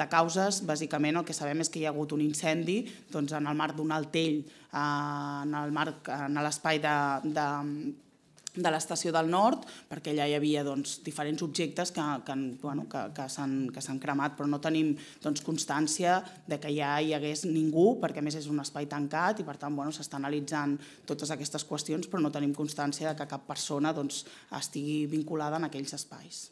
de causes, bàsicament el que sabem és que hi ha hagut un incendi doncs, en el marc d'un altell, eh, en el marc, en l'espai de, de, de l'estació del nord, perquè allà hi havia doncs, diferents objectes que, que, bueno, que, que s'han cremat, però no tenim doncs, constància de que ja hi hagués ningú, perquè més és un espai tancat i per tant bueno, s'està analitzant totes aquestes qüestions, però no tenim constància de que cap persona doncs, estigui vinculada en aquells espais.